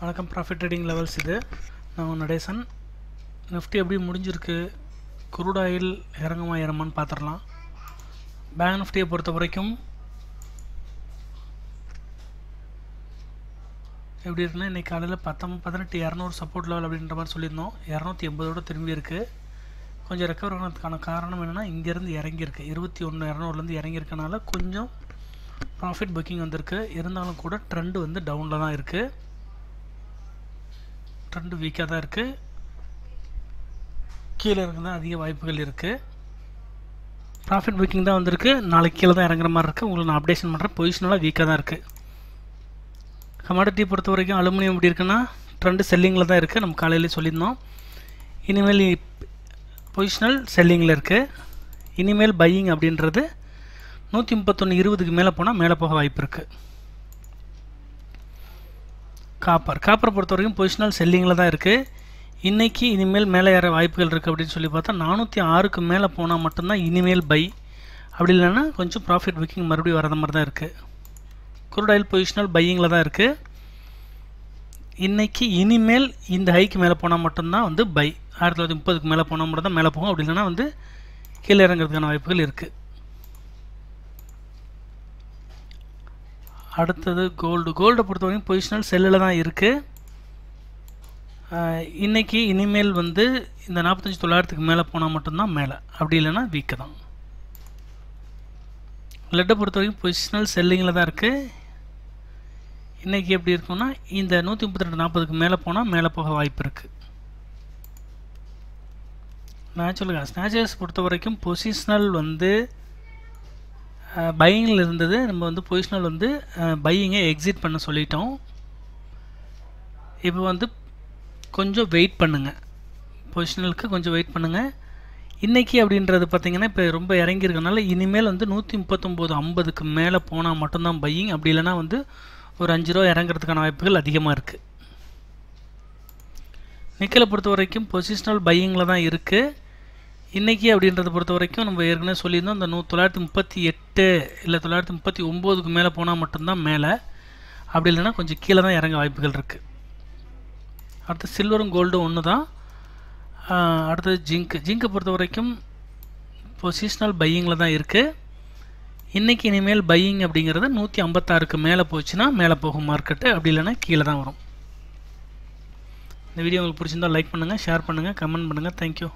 வணக்கம் profit trading levels இது நான் நடேசன் நிஃப்டி எப்படி முடிஞ்சிருக்கு குரூட் ஆயில் இறங்குமா இறமான்னு பார்த்துடலாம் பேங்க் நிஃப்டியை பொறுத்த வரைக்கும் எப்படி இருக்குன்னா இன்றைக்கி காலையில் பத்தம் பதினெட்டு இரநூறு சப்போர்ட் லெவல் அப்படின்ற மாதிரி சொல்லியிருந்தோம் இரநூத்தி எண்பதோட திரும்பி இருக்குது கொஞ்சம் ரெக்கவர் ஆனதுக்கான காரணம் என்னென்னா இங்கேருந்து இறங்கியிருக்கு இருபத்தி ஒன்று இரநூறுலேருந்து இறங்கியிருக்கனால கொஞ்சம் ப்ராஃபிட் புக்கிங் வந்திருக்கு இருந்தாலும் கூட ட்ரெண்டு வந்து டவுனில் தான் இருக்குது ட்ரெண்டு வீக்காக தான் இருக்குது கீழே இறங்க தான் அதிக வாய்ப்புகள் இருக்குது ப்ராஃபிட் புக்கிங் தான் வந்திருக்கு நாளைக்கு கீழே தான் இறங்குற மாதிரி இருக்குது உங்களுக்கு நான் அப்டேஷன் பண்ணுறேன் பொசிஷனெலாம் வீக்காக தான் இருக்குது கமாடிட்டி பொறுத்த வரைக்கும் அலுமினியம் எப்படி இருக்குன்னா ட்ரெண்டு செல்லிங்கில் தான் இருக்குது நம்ம காலையிலே சொல்லியிருந்தோம் இனிமேல் பொசிஷனல் செல்லிங்கில் இருக்குது இனிமேல் பையிங் அப்படின்றது நூற்றி முப்பத்தொன்று இருபதுக்கு மேலே போனால் மேலே போக வாய்ப்பு இருக்குது காப்பர் காப்பரை பொறுத்த வரைக்கும் பொசிஷனல் செல்லிங்கில் தான் இருக்குது இன்றைக்கி இனிமேல் மேலே ஏற வாய்ப்புகள் இருக்குது அப்படின்னு சொல்லி பார்த்தா நானூற்றி ஆறுக்கு மேலே போனால் மட்டும்தான் இனிமேல் பை அப்படி இல்லைன்னா கொஞ்சம் ப்ராஃபிட் புக்கிங் மறுபடியும் வரத மாதிரி தான் இருக்குது குருடாயில் பொசிஷனல் பையிங்கில் தான் இருக்குது இன்றைக்கி இனிமேல் இந்த ஹைக்கு மேலே போனால் மட்டும்தான் வந்து பை ஆயிரத்தி தொள்ளாயிரத்தி முப்பதுக்கு மேலே போனால் மட்டும் தான் மேலே போகும் அப்படி இல்லைன்னா வந்து கீழே இறங்குறதுக்கான வாய்ப்புகள் இருக்குது அடுத்தது கோல்டு கோல்டை பொறுத்தவரைக்கும் பொசிஷனல் செல்லில் தான் இருக்குது இன்றைக்கி இனிமேல் வந்து இந்த நாற்பத்தஞ்சி தொள்ளாயிரத்துக்கு மேலே போனால் மட்டும்தான் மேலே அப்படி இல்லைன்னா வீக்கு தான் லெட்டை பொறுத்த வரைக்கும் பொசிஷனல் செல்லிங்கில் தான் இருக்குது இன்றைக்கி எப்படி இருக்கும்னா இந்த நூற்றி முப்பத்தி ரெண்டு நாற்பதுக்கு மேலே போனால் மேலே போக வாய்ப்பு இருக்குது நேச்சுரல் கேஸ் நேச்சுரல்ஸ் பொறுத்த வரைக்கும் பொசிஷனல் வந்து பையிங்கில் இருந்தது நம்ம வந்து பொசிஷனல் வந்து பையிங்கை எக்ஸிட் பண்ண சொல்லிட்டோம் இப்போ வந்து கொஞ்சம் வெயிட் பண்ணுங்கள் பொசிஷனலுக்கு கொஞ்சம் வெயிட் பண்ணுங்கள் இன்றைக்கி அப்படின்றது பார்த்திங்கன்னா இப்போ ரொம்ப இறங்கியிருக்கனால இனிமேல் வந்து நூற்றி முப்பத்தொம்போது ஐம்பதுக்கு மேலே போனால் மட்டும்தான் பையிங் அப்படி இல்லைனா வந்து ஒரு அஞ்சு ரூபா இறங்குறதுக்கான வாய்ப்புகள் அதிகமாக இருக்குது நிக்கலை பொறுத்த வரைக்கும் பொசிஷனல் பையிங்கில் தான் இருக்குது இன்றைக்கி அப்படின்றத பொறுத்த வரைக்கும் நம்ம ஏற்கனவே சொல்லியிருந்தோம் இந்த நூ தொள்ளாயிரத்தி முப்பத்தி எட்டு இல்லை தொள்ளாயிரத்தி முப்பத்தி ஒம்போதுக்கு மேலே போனால் மட்டும்தான் மேலே அப்படி இல்லைன்னா கொஞ்சம் கீழே தான் இறங்க வாய்ப்புகள் இருக்குது அடுத்து சில்வரும் கோல்டும் ஒன்று தான் அடுத்தது ஜிங்க் ஜிங்கை பொறுத்த வரைக்கும் சீஸ்னல் பையிங்கில் தான் இருக்குது இன்றைக்கி இனிமேல் பையிங் அப்படிங்கிறது நூற்றி ஐம்பத்தாறுக்கு மேலே போச்சுன்னா மேலே போகும் மார்க்கெட்டு அப்படி இல்லைன்னா கீழே தான் வரும் இந்த வீடியோ உங்களுக்கு பிடிச்சிருந்தால் லைக் பண்ணுங்கள் ஷேர் பண்ணுங்கள் கமெண்ட் பண்ணுங்கள் தேங்க்யூ